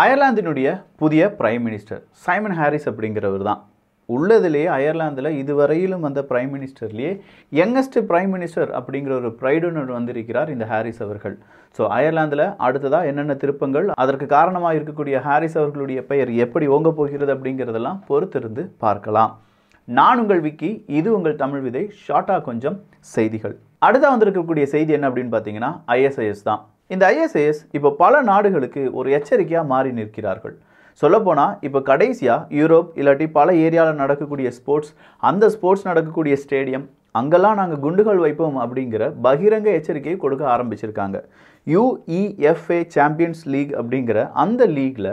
அயர்லாந்தினுடைய புதிய prime minister Simon Harris அப்படிங்கிறவர் தான் உள்ளதுலேயே அயர்லாந்தில் இதுவரையிலும் வந்த பிரைம் மினிஸ்டர்லேயே யங்கஸ்ட் பிரைம் மினிஸ்டர் அப்படிங்கிற ஒரு ப்ரைடுன்னு வந்திருக்கிறார் இந்த ஹாரிஸ் அவர்கள் ஸோ அயர்லாந்தில் அடுத்ததாக என்னென்ன திருப்பங்கள் அதற்கு காரணமாக இருக்கக்கூடிய ஹாரிஸ் அவர்களுடைய பெயர் எப்படி ஓங்க போகிறது அப்படிங்கிறதெல்லாம் பொறுத்திருந்து பார்க்கலாம் நான் உங்கள் விக்கி இது உங்கள் தமிழ் விதை ஷார்ட்டாக கொஞ்சம் செய்திகள் அடுத்த வந்திருக்கக்கூடிய செய்தி என்ன அப்படின்னு பார்த்தீங்கன்னா ஐஎஸ்ஐஎஸ் தான் இந்த ஐஎஸ்ஐஎஸ் இப்போ பல நாடுகளுக்கு ஒரு எச்சரிக்கையாக மாறி நிற்கிறார்கள் சொல்லப்போனால் இப்போ கடைசியாக யூரோப் இல்லாட்டி பல ஏரியாவில் நடக்கக்கூடிய ஸ்போர்ட்ஸ் அந்த ஸ்போர்ட்ஸ் நடக்கக்கூடிய ஸ்டேடியம் அங்கெல்லாம் நாங்கள் குண்டுகள் வைப்போம் அப்படிங்கிற பகிரங்க எச்சரிக்கையை கொடுக்க ஆரம்பிச்சிருக்காங்க யூஇஎஃப்ஏ சாம்பியன்ஸ் லீக் அப்படிங்கிற அந்த லீக்கில்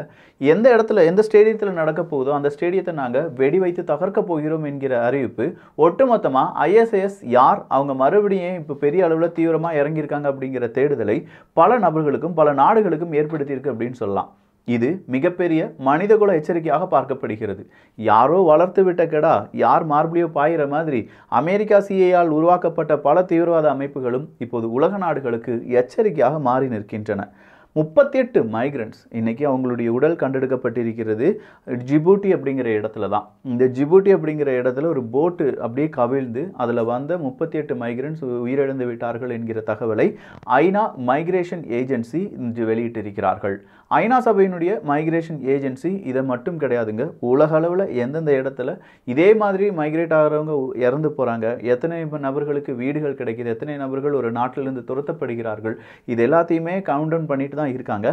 எந்த இடத்துல எந்த ஸ்டேடியத்தில் நடக்க போகுதோ அந்த ஸ்டேடியத்தை நாங்கள் வெடி வைத்து தகர்க்க போகிறோம் என்கிற அறிவிப்பு ஒட்டுமொத்தமாக ஐஎஸ்ஐஎஸ் யார் அவங்க மறுபடியும் இப்போ பெரிய அளவில் தீவிரமாக இறங்கியிருக்காங்க அப்படிங்கிற தேடுதலை பல நபர்களுக்கும் பல நாடுகளுக்கும் ஏற்படுத்தியிருக்கு அப்படின்னு சொல்லலாம் இது மிகப்பெரிய மனிதகுல எச்சரிக்கையாக பார்க்கப்படுகிறது யாரோ வளர்த்து விட்ட கெடா யார் மார்பிளியோ பாயிற மாதிரி அமெரிக்கா சிஏயால் உருவாக்கப்பட்ட பல தீவிரவாத அமைப்புகளும் இப்போது உலக நாடுகளுக்கு எச்சரிக்கையாக மாறி நிற்கின்றன முப்பத்தி எட்டு மைக்ரண்ட்ஸ் இன்றைக்கி அவங்களுடைய உடல் கண்டெடுக்கப்பட்டிருக்கிறது ஜிபூட்டி அப்படிங்கிற இடத்துல தான் இந்த ஜிபூட்டி அப்படிங்கிற இடத்துல ஒரு போட்டு அப்படியே கவிழ்ந்து அதில் வந்த முப்பத்தி எட்டு மைக்ரண்ட்ஸ் உயிரிழந்து விட்டார்கள் என்கிற தகவலை ஐநா மைக்ரேஷன் ஏஜென்சி இன்று வெளியிட்டிருக்கிறார்கள் ஐநா சபையினுடைய மைக்ரேஷன் ஏஜென்சி இதை மட்டும் கிடையாதுங்க உலக அளவில் எந்தெந்த இடத்துல இதே மாதிரி மைக்ரேட் ஆகிறவங்க இறந்து போகிறாங்க எத்தனை நபர்களுக்கு வீடுகள் கிடைக்கிது எத்தனை நபர்கள் ஒரு நாட்டிலிருந்து துரத்தப்படுகிறார்கள் இது எல்லாத்தையுமே கவுண்டன் பண்ணிட்டு தான் இருக்காங்க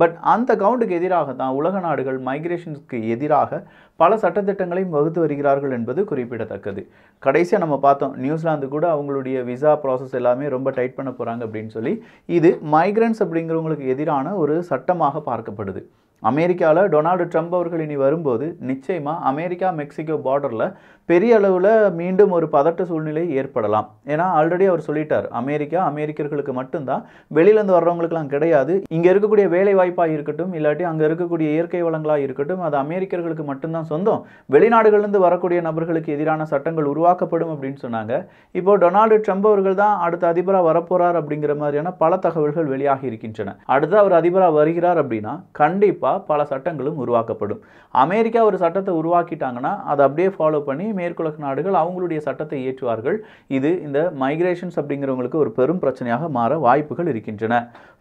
பட் அந்த கவுண்டுக்கு எதிராக தான் உலக நாடுகள் மைக்ரேஷனுக்கு எதிராக பல சட்டத்திட்டங்களையும் வகுத்து வருகிறார்கள் என்பது குறிப்பிடத்தக்கது கடைசியாக நம்ம பார்த்தோம் நியூசிலாந்து கூட அவங்களுடைய விசா ப்ராசஸ் எல்லாமே ரொம்ப டைட் பண்ண போகிறாங்க அப்படின்னு சொல்லி இது மைக்ரன்ஸ் அப்படிங்கிறவங்களுக்கு எதிரான ஒரு சட்டமாக பார்க்கப்படுது அமெரிக்காவில் டொனால்டு ட்ரம்ப் அவர்கள் இனி வரும்போது நிச்சயமாக அமெரிக்கா மெக்சிகோ பார்டரில் பெரிய அளவில் மீண்டும் ஒரு பதட்ட சூழ்நிலை ஏற்படலாம் ஏன்னா ஆல்ரெடி அவர் சொல்லிட்டார் அமெரிக்கா அமெரிக்கர்களுக்கு மட்டும்தான் வெளியிலேருந்து வர்றவங்களுக்குலாம் கிடையாது இங்கே இருக்கக்கூடிய வேலை வாய்ப்பாக இருக்கட்டும் இல்லாட்டி அங்கே இருக்கக்கூடிய இயற்கை வளங்களாக இருக்கட்டும் அது அமெரிக்கர்களுக்கு மட்டும்தான் சொந்தம் வெளிநாடுகள்லேருந்து வரக்கூடிய நபர்களுக்கு எதிரான சட்டங்கள் உருவாக்கப்படும் அப்படின்னு சொன்னாங்க இப்போ டொனால்டு ட்ரம்ப் அவர்கள் தான் அடுத்த அதிபராக வரப்போகிறார் அப்படிங்கிற மாதிரியான பல தகவல்கள் வெளியாகி இருக்கின்றன அடுத்து அவர் அதிபராக வருகிறார் அப்படின்னா கண்டிப்பாக பல சட்டங்களும் உருவாக்கப்படும் அமெரிக்கா ஒரு சட்டத்தை உருவாக்கிட்டாங்கன்னா அதை அப்படியே ஃபாலோ பண்ணி மேற்குலக நாடுகள் அவங்களுடைய சட்டத்தை ஏற்றுவார்கள் இது இந்த மைக்ரேஷன்ஸ் அப்படிங்கிறவங்களுக்கு ஒரு பெரும் பிரச்சனையாக மாற வாய்ப்புகள் இருக்கின்றன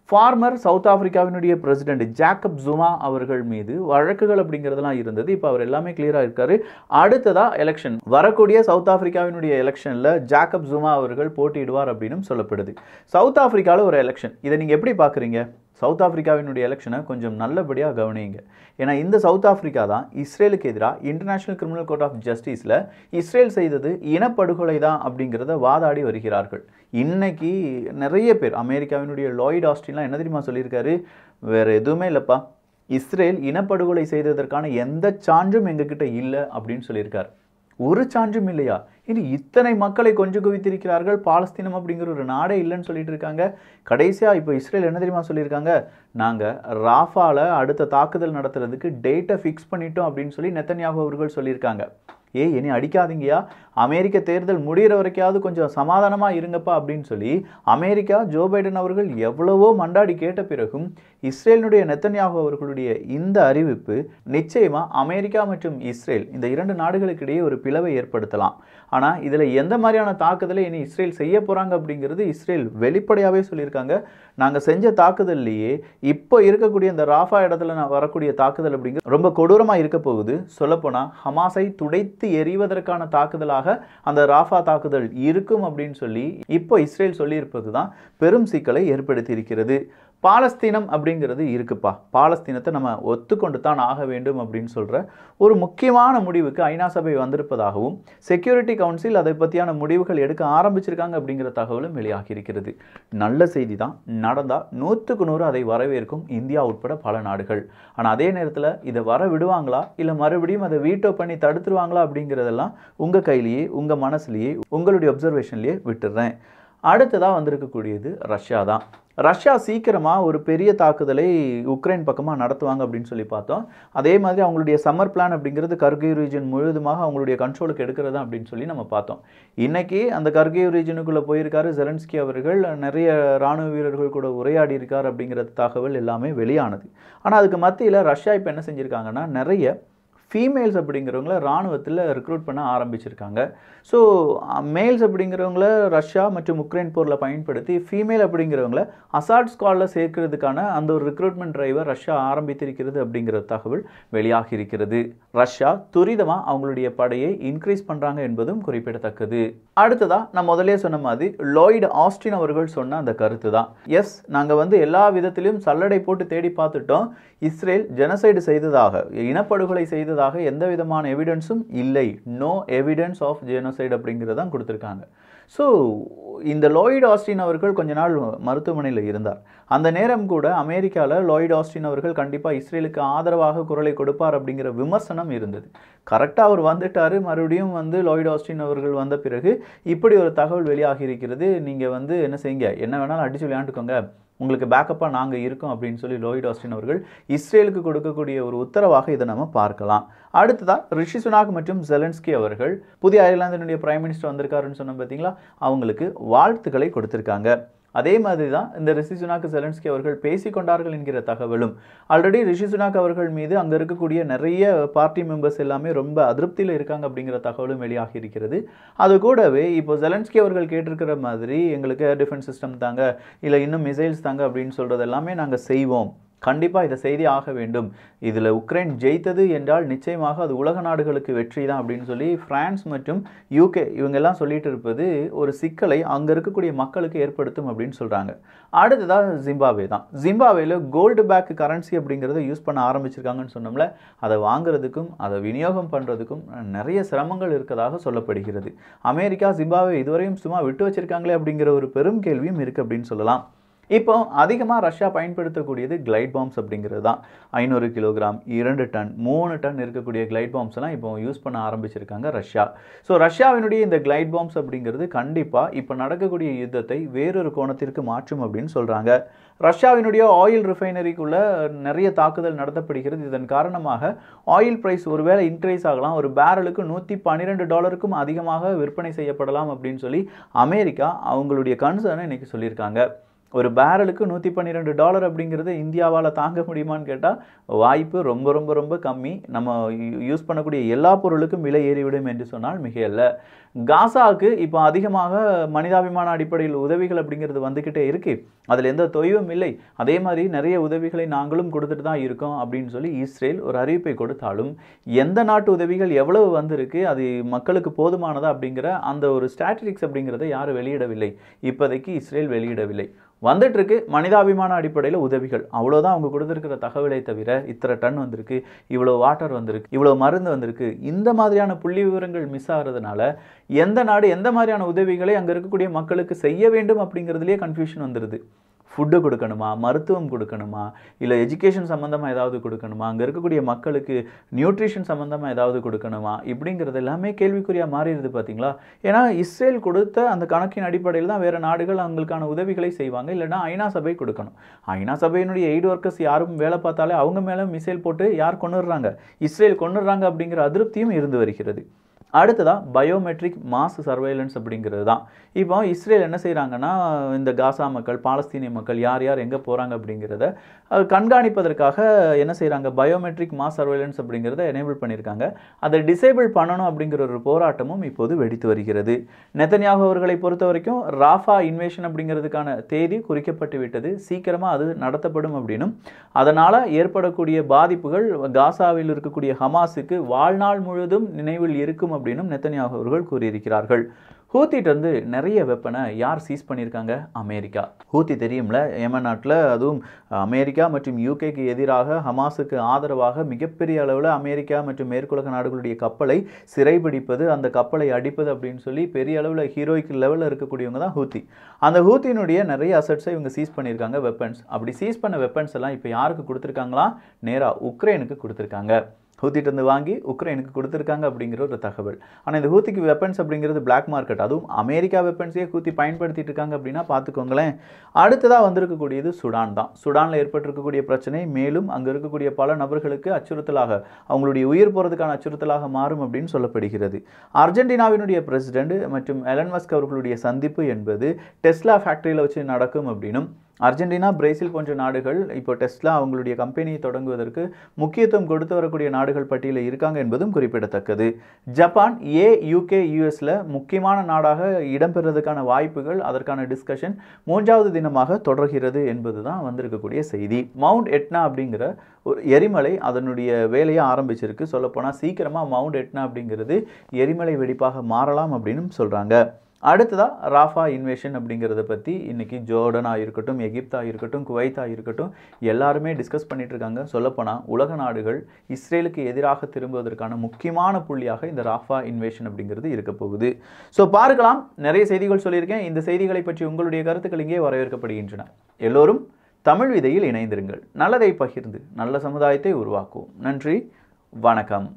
ஃபார்மர் சவுத் ஆப்பிரிக்காவினுடைய பிரசிடென்ட் ஜாக்கப் ஜுமா அவர்கள் மீது வழக்குகள் அப்படிங்கிறதுலாம் இருந்தது இப்போ அவர் எல்லாமே கிளியராக இருக்காரு அடுத்ததாக எலெக்ஷன் வரக்கூடிய சவுத் ஆப்பிரிக்காவினுடைய எலெக்ஷனில் ஜாக்கப் ஜுமா அவர்கள் போட்டியிடுவார் அப்படின்னு சொல்லப்படுது சவுத் ஆஃப்ரிக்காவில் ஒரு எலெக்ஷன் இதை நீங்கள் எப்படி பார்க்குறீங்க சவுத் ஆஃப்ரிக்காவினுடைய எலெக்ஷனை கொஞ்சம் நல்லபடியாக கவனியுங்க ஏன்னா இந்த சவுத் ஆஃப்ரிக்கா தான் இஸ்ரேலுக்கு எதிராக இன்டர்நேஷனல் கிரிமினல் கோர்ட் ஆஃப் ஜஸ்டிஸில் இஸ்ரேல் செய்தது இனப்படுகொலை தான் அப்படிங்கிறத வாதாடி வருகிறார்கள் இன்றைக்கி நிறைய பேர் அமெரிக்காவினுடைய லாய்ட் ஆஸ்டின்லாம் என்ன தெரியுமா சொல்லியிருக்காரு வேறு எதுவுமே இல்லைப்பா இஸ்ரேல் இனப்படுகொலை செய்ததற்கான எந்த சான்றும் எங்ககிட்ட இல்லை அப்படின்னு சொல்லியிருக்கார் ஒரு சான்றும் இல்லையா இது இத்தனை மக்களை கொஞ்சம் குவித்திருக்கிறார்கள் பாலஸ்தீனம் அப்படிங்கிற ஒரு நாடே இல்லைன்னு சொல்லிட்டு இருக்காங்க கடைசியாக இப்போ இஸ்ரேல் என்ன தெரியுமா சொல்லியிருக்காங்க நாங்கள் ராஃபாவில் அடுத்த தாக்குதல் நடத்துறதுக்கு டேட்டை ஃபிக்ஸ் பண்ணிட்டோம் அப்படின்னு சொல்லி நெத்தன்யாகு அவர்கள் சொல்லியிருக்காங்க ஏய் இனி அடிக்காதீங்கயா அமெரிக்க தேர்தல் முடிகிற வரைக்காவது கொஞ்சம் சமாதானமாக இருங்கப்பா அப்படின்னு சொல்லி அமெரிக்கா ஜோ பைடன் அவர்கள் எவ்வளவோ மண்டாடி கேட்ட பிறகும் இஸ்ரேலினுடைய நெத்தன்யாகு அவர்களுடைய இந்த அறிவிப்பு நிச்சயமாக அமெரிக்கா மற்றும் இஸ்ரேல் இந்த இரண்டு நாடுகளுக்கிடையே ஒரு பிளவை ஏற்படுத்தலாம் ஆனால் இதில் எந்த மாதிரியான தாக்குதலை இனி இஸ்ரேல் செய்ய போகிறாங்க அப்படிங்கிறது இஸ்ரேல் வெளிப்படையாகவே சொல்லியிருக்காங்க நாங்கள் செஞ்ச தாக்குதல்லையே இப்போ இருக்கக்கூடிய இந்த ராஃபா இடத்துல வரக்கூடிய தாக்குதல் அப்படிங்கிறது ரொம்ப கொடூரமாக இருக்க போகுது சொல்லப்போனால் ஹமாஸை துடை அழித்து எரிவதற்கான தாக்குதலாக அந்த ராஃபா தாக்குதல் இருக்கும் அப்படின்னு சொல்லி இப்போ இஸ்ரேல் சொல்லியிருப்பது தான் பெரும் சிக்கலை ஏற்படுத்தியிருக்கிறது பாலஸ்தீனம் அப்படிங்கிறது இருக்குப்பா பாலஸ்தீனத்தை நம்ம ஒத்துக்கொண்டு தான் ஆக வேண்டும் அப்படின்னு சொல்கிற ஒரு முக்கியமான முடிவுக்கு ஐநா சபை வந்திருப்பதாகவும் செக்யூரிட்டி கவுன்சில் அதை பற்றியான முடிவுகள் எடுக்க ஆரம்பிச்சிருக்காங்க அப்படிங்கிற தகவலும் வெளியாகியிருக்கிறது நல்ல செய்தி தான் நடந்தால் நூற்றுக்கு நூறு அதை வரவேற்கும் இந்தியா உட்பட பல நாடுகள் ஆனால் அதே நேரத்தில் இதை வர விடுவாங்களா இல்லை மறுபடியும் அதை வீட்டோ பண்ணி தடுத்துருவாங்களா அப்படிங்கிறதெல்லாம் உங்கள் கையிலேயே உங்கள் மனசுலேயே உங்களுடைய அப்சர்வேஷன்லேயே விட்டுடுறேன் அடுத்ததாக வந்திருக்கக்கூடியது ரஷ்யா தான் ரஷ்யா சீக்கிரமாக ஒரு பெரிய தாக்குதலை உக்ரைன் பக்கமாக நடத்துவாங்க அப்படின்னு சொல்லி பார்த்தோம் அதே மாதிரி அவங்களுடைய சம்மர் பிளான் அப்படிங்கிறது கர்கியூ ரீஜன் முழுதுமாக அவங்களுடைய கண்ட்ரோலுக்கு எடுக்கிறதா அப்படின்னு சொல்லி நம்ம பார்த்தோம் இன்றைக்கி அந்த கர்கியூ ரீஜனுக்குள்ளே போயிருக்காரு ஜெலன்ஸ்கி அவர்கள் நிறைய இராணுவ வீரர்கள் கூட உரையாடி இருக்கார் அப்படிங்கிற தகவல் எல்லாமே வெளியானது ஆனால் அதுக்கு மத்தியில் ரஷ்யா இப்போ என்ன செஞ்சுருக்காங்கன்னா நிறைய ஃபீமேல்ஸ் அப்படிங்கிறவங்கள இராணுவத்தில் ரெக்ரூட் பண்ண ஆரம்பிச்சிருக்காங்க ஸோ மேல்ஸ் அப்படிங்கிறவங்கள ரஷ்யா மற்றும் உக்ரைன் போரில் பயன்படுத்தி ஃபீமேல் அப்படிங்கிறவங்கள அசாட் ஸ்குவாடில் சேர்க்கறதுக்கான அந்த ஒரு ரெக்ரூட்மெண்ட் டிரைவை ரஷ்யா ஆரம்பித்திருக்கிறது அப்படிங்கிற தகவல் வெளியாகி இருக்கிறது ரஷ்யா துரிதமாக அவங்களுடைய படையை இன்க்ரீஸ் பண்ணுறாங்க என்பதும் குறிப்பிடத்தக்கது அடுத்ததாக நான் முதலே சொன்ன மாதிரி லாய்டு ஆஸ்டின் அவர்கள் சொன்ன அந்த கருத்து தான் எஸ் நாங்கள் வந்து எல்லா விதத்திலும் சல்லடை போட்டு தேடி பார்த்துட்டோம் இஸ்ரேல் ஜெனசைடு செய்ததாக இனப்படுகொலை செய்ததாக அப்படிங்கிறதாக எந்த விதமான எவிடன்ஸும் இல்லை நோ எவிடன்ஸ் ஆஃப் ஜெனோசைட் அப்படிங்கிறது தான் கொடுத்துருக்காங்க ஸோ இந்த லாய்ட் ஆஸ்டின் அவர்கள் கொஞ்ச நாள் மருத்துவமனையில் இருந்தார் அந்த நேரம் கூட அமெரிக்காவில் லாய்ட் ஆஸ்டின் அவர்கள் கண்டிப்பாக இஸ்ரேலுக்கு ஆதரவாக குரலை கொடுப்பார் அப்படிங்கிற விமர்சனம் இருந்தது கரெக்டாக அவர் வந்துட்டார் மறுபடியும் வந்து லாய்ட் ஆஸ்டின் அவர்கள் வந்த பிறகு இப்படி ஒரு தகவல் வெளியாகி இருக்கிறது நீங்கள் வந்து என்ன செய்யுங்க என்ன வேணாலும் அடிச்சு விளையாண்டுக்கோங்க உங்களுக்கு பேக்கப்பாக நாங்கள் இருக்கோம் அப்படின்னு சொல்லி லோயிட் ஆஸ்டின் அவர்கள் இஸ்ரேலுக்கு கொடுக்கக்கூடிய ஒரு உத்தரவாக இதை நம்ம பார்க்கலாம் அடுத்ததாக ரிஷி சுனாக் மற்றும் ஜெலன்ஸ்கி அவர்கள் புதிய அயர்லாந்தினுடைய பிரைம் மினிஸ்டர் வந்திருக்காருன்னு சொன்னோம் பார்த்தீங்களா அவங்களுக்கு வாழ்த்துக்களை கொடுத்துருக்காங்க அதே மாதிரி தான் இந்த ரிஷி சுனாக் செலன்ஸ்கி அவர்கள் பேசிக்கொண்டார்கள் என்கிற தகவலும் ஆல்ரெடி ரிஷி சுனாக் அவர்கள் மீது அங்கே இருக்கக்கூடிய நிறைய பார்ட்டி மெம்பர்ஸ் எல்லாமே ரொம்ப அதிருப்தியில் இருக்காங்க அப்படிங்கிற தகவலும் வெளியாகி இருக்கிறது அது கூடவே இப்போ ஜெலன்ஸ்கி அவர்கள் கேட்டிருக்கிற மாதிரி எங்களுக்கு டிஃபென்ஸ் சிஸ்டம் தாங்க இல்லை இன்னும் மிசைல்ஸ் தாங்க அப்படின்னு சொல்கிறது எல்லாமே நாங்கள் செய்வோம் கண்டிப்பாக இதை செய்தி ஆக வேண்டும் இதில் உக்ரைன் ஜெயித்தது என்றால் நிச்சயமாக அது உலக நாடுகளுக்கு வெற்றி தான் அப்படின்னு சொல்லி ஃப்ரான்ஸ் மற்றும் யூகே இவங்கெல்லாம் சொல்லிட்டு இருப்பது ஒரு சிக்கலை அங்கே இருக்கக்கூடிய மக்களுக்கு ஏற்படுத்தும் அப்படின்னு சொல்கிறாங்க அடுத்ததான் ஜிம்பாவே தான் ஜிம்பாவேல கோல்டு பேக் கரன்சி அப்படிங்கிறத யூஸ் பண்ண ஆரம்பிச்சிருக்காங்கன்னு சொன்னோம்ல அதை வாங்குறதுக்கும் அதை விநியோகம் பண்ணுறதுக்கும் நிறைய சிரமங்கள் இருக்கதாக சொல்லப்படுகிறது அமெரிக்கா ஜிம்பாவே இதுவரையும் சும்மா விட்டு வச்சிருக்காங்களே அப்படிங்கிற ஒரு பெரும் கேள்வியும் இருக்குது அப்படின்னு சொல்லலாம் இப்போ அதிகமாக ரஷ்யா பயன்படுத்தக்கூடியது கிளைட் பாம்ஸ் அப்படிங்கிறது தான் ஐநூறு கிலோகிராம் இரண்டு டன் மூணு டன் இருக்கக்கூடிய கிளைட் பாம்ஸ் எல்லாம் இப்போ யூஸ் பண்ண ஆரம்பிச்சிருக்காங்க ரஷ்யா ஸோ ரஷ்யாவினுடைய இந்த கிளைட் பாம்ஸ் அப்படிங்கிறது கண்டிப்பாக இப்போ நடக்கக்கூடிய யுத்தத்தை வேறொரு கோணத்திற்கு மாற்றும் அப்படின்னு சொல்கிறாங்க ரஷ்யாவினுடைய ஆயில் ரிஃபைனரிக்குள்ளே நிறைய தாக்குதல் நடத்தப்படுகிறது இதன் காரணமாக ஆயில் ப்ரைஸ் ஒருவேளை இன்க்ரீஸ் ஆகலாம் ஒரு பேரலுக்கு நூற்றி பன்னிரெண்டு டாலருக்கும் அதிகமாக விற்பனை செய்யப்படலாம் அப்படின்னு சொல்லி அமெரிக்கா அவங்களுடைய கன்சர்னை இன்றைக்கி சொல்லியிருக்காங்க ஒரு பேரலுக்கு நூற்றி பன்னிரெண்டு டாலர் அப்படிங்கிறது இந்தியாவால் தாங்க முடியுமான்னு கேட்டால் வாய்ப்பு ரொம்ப ரொம்ப ரொம்ப கம்மி நம்ம யூஸ் பண்ணக்கூடிய எல்லா பொருளுக்கும் விலை ஏறிவிடும் என்று சொன்னால் மிக இல்லை காசாவுக்கு இப்போ அதிகமாக மனிதாபிமான அடிப்படையில் உதவிகள் அப்படிங்கிறது வந்துக்கிட்டே இருக்குது அதில் எந்த தொய்வும் இல்லை அதே மாதிரி நிறைய உதவிகளை நாங்களும் கொடுத்துட்டு தான் இருக்கோம் அப்படின்னு சொல்லி இஸ்ரேல் ஒரு அறிவிப்பை கொடுத்தாலும் எந்த நாட்டு உதவிகள் எவ்வளவு வந்திருக்கு அது மக்களுக்கு போதுமானதா அப்படிங்கிற அந்த ஒரு ஸ்டாட்டிஸ்டிக்ஸ் அப்படிங்கிறத யாரும் வெளியிடவில்லை இப்போதைக்கு இஸ்ரேல் வெளியிடவில்லை வந்துட்டுருக்கு மனிதாபிமான அடிப்படையில் உதவிகள் அவ்வளோதான் அவங்க கொடுத்துருக்கிற தகவலை தவிர இத்தனை டன் வந்திருக்கு இவ்வளோ வாட்டர் வந்திருக்கு இவ்வளோ மருந்து வந்திருக்கு இந்த மாதிரியான புள்ளி விவரங்கள் மிஸ் ஆகிறதுனால எந்த நாடு எந்த மாதிரியான உதவிகளை அங்கே இருக்கக்கூடிய மக்களுக்கு செய்ய வேண்டும் அப்படிங்கிறதுலேயே கன்ஃபியூஷன் வந்துடுது ஃபுட்டு கொடுக்கணுமா மருத்துவம் கொடுக்கணுமா இல்லை எஜுகேஷன் சம்மந்தமாக ஏதாவது கொடுக்கணுமா அங்கே இருக்கக்கூடிய மக்களுக்கு நியூட்ரிஷன் சம்மந்தமாக ஏதாவது கொடுக்கணுமா இப்படிங்கிறது எல்லாமே கேள்விக்குறியாக மாறிடுது பார்த்தீங்களா ஏன்னா இஸ்ரேல் கொடுத்த அந்த கணக்கின் அடிப்படையில் தான் வேறு நாடுகள் அவங்களுக்கான உதவிகளை செய்வாங்க இல்லைனா ஐநா சபை கொடுக்கணும் ஐநா சபையினுடைய எய்டு ஒர்க்கர்ஸ் யாரும் வேலை பார்த்தாலே அவங்க மேலே மிசைல் போட்டு யார் கொண்டுடுறாங்க இஸ்ரேல் கொண்டுடுறாங்க அப்படிங்கிற அதிருப்தியும் இருந்து வருகிறது அடுத்ததாக பயோமெட்ரிக் மாஸ் சர்வைலன்ஸ் அப்படிங்கிறது தான் இப்போ இஸ்ரேல் என்ன செய்கிறாங்கன்னா இந்த காசா மக்கள் பாலஸ்தீனிய மக்கள் யார் யார் எங்கே போகிறாங்க அப்படிங்கிறத கண்காணிப்பதற்காக என்ன செய்கிறாங்க பயோமெட்ரிக் மாஸ் சர்வைலன்ஸ் அப்படிங்கிறத எனேபிள் பண்ணியிருக்காங்க அதை டிசேபிள் பண்ணணும் அப்படிங்கிற ஒரு போராட்டமும் இப்போது வெடித்து வருகிறது நெத்தன்யாகு அவர்களை பொறுத்த வரைக்கும் ராஃபா இன்வேஷன் அப்படிங்கிறதுக்கான தேதி குறிக்கப்பட்டு விட்டது சீக்கிரமாக அது நடத்தப்படும் அப்படின்னும் அதனால் ஏற்படக்கூடிய பாதிப்புகள் காசாவில் இருக்கக்கூடிய ஹமாஸுக்கு வாழ்நாள் முழுவதும் நினைவில் இருக்கும் அப்படின்னும் நெத்தனியாக அவர்கள் கூறியிருக்கிறார்கள் இருந்து நிறைய வெப்பனை யார் சீஸ் பண்ணியிருக்காங்க அமெரிக்கா ஹூத்தி தெரியும்ல ஏமன் நாட்டில் அதுவும் அமெரிக்கா மற்றும் யூகேக்கு எதிராக ஹமாஸுக்கு ஆதரவாக மிகப்பெரிய அளவில் அமெரிக்கா மற்றும் மேற்குலக நாடுகளுடைய கப்பலை சிறைபிடிப்பது அந்த கப்பலை அடிப்பது அப்படின்னு சொல்லி பெரிய அளவில் ஹீரோய்க்கு லெவலில் இருக்கக்கூடியவங்க தான் ஹூத்தி அந்த ஹூத்தினுடைய நிறைய அசட்ஸை இவங்க சீஸ் பண்ணியிருக்காங்க வெப்பன்ஸ் அப்படி சீஸ் பண்ண வெப்பன்ஸ் எல்லாம் இப்போ யாருக்கு கொடுத்துருக்காங்களா நேராக உக்ரைனுக்கு கொடுத்துருக்காங்க ஹூத்திட்டேருந்து வாங்கி உக்ரைனுக்கு கொடுத்துருக்காங்க அப்படிங்கிற ஒரு தகவல் ஆனால் இந்த ஹூத்திக்கு வெப்பன்ஸ் அப்படிங்கிறது பிளாக் மார்க்கெட் அதுவும் அமெரிக்கா வெப்பன்ஸே ஹூத்தி பயன்படுத்திட்டு இருக்காங்க அப்படின்னா பார்த்துக்கோங்களேன் அடுத்ததாக வந்திருக்கக்கூடியது சுடான் தான் சுடானில் ஏற்பட்டிருக்கக்கூடிய பிரச்சனை மேலும் அங்கே இருக்கக்கூடிய பல நபர்களுக்கு அச்சுறுத்தலாக அவங்களுடைய உயிர் போகிறதுக்கான அச்சுறுத்தலாக மாறும் அப்படின்னு சொல்லப்படுகிறது அர்ஜென்டினாவினுடைய பிரசிடென்ட் மற்றும் எலன்மஸ்க் அவர்களுடைய சந்திப்பு என்பது டெஸ்லா ஃபேக்ட்ரியில் வச்சு நடக்கும் அப்படின்னும் அர்ஜென்டினா பிரேசில் போன்ற நாடுகள் இப்போ டெஸ்ட்லா அவங்களுடைய கம்பெனியை தொடங்குவதற்கு முக்கியத்துவம் கொடுத்து வரக்கூடிய நாடுகள் பட்டியலில் இருக்காங்க என்பதும் குறிப்பிடத்தக்கது ஜப்பான் ஏ யூகே யூஎஸில் முக்கியமான நாடாக இடம்பெறதுக்கான வாய்ப்புகள் அதற்கான டிஸ்கஷன் மூன்றாவது தினமாக தொடர்கிறது என்பது தான் வந்திருக்கக்கூடிய செய்தி மவுண்ட் எட்னா அப்படிங்கிற ஒரு எரிமலை அதனுடைய வேலையை ஆரம்பிச்சிருக்கு சொல்லப்போனால் சீக்கிரமாக மவுண்ட் எட்னா அப்படிங்கிறது எரிமலை வெடிப்பாக மாறலாம் அப்படின்னு சொல்கிறாங்க அடுத்ததாக ராஃபா இன்வேஷன் அப்படிங்கிறத பற்றி இன்றைக்கி ஜோர்டனாக இருக்கட்டும் எகிப்தாக இருக்கட்டும் குவைத்தாக இருக்கட்டும் எல்லாருமே டிஸ்கஸ் பண்ணிகிட்ருக்காங்க சொல்லப்போனால் உலக நாடுகள் இஸ்ரேலுக்கு எதிராக திரும்புவதற்கான முக்கியமான புள்ளியாக இந்த ராஃபா இன்வேஷன் அப்படிங்கிறது இருக்க போகுது ஸோ பார்க்கலாம் நிறைய செய்திகள் சொல்லியிருக்கேன் இந்த செய்திகளை பற்றி உங்களுடைய கருத்துக்கள் இங்கே வரவேற்கப்படுகின்றன எல்லோரும் தமிழ் விதையில் இணைந்திருங்கள் நல்லதை பகிர்ந்து நல்ல சமுதாயத்தை உருவாக்குவோம் நன்றி வணக்கம்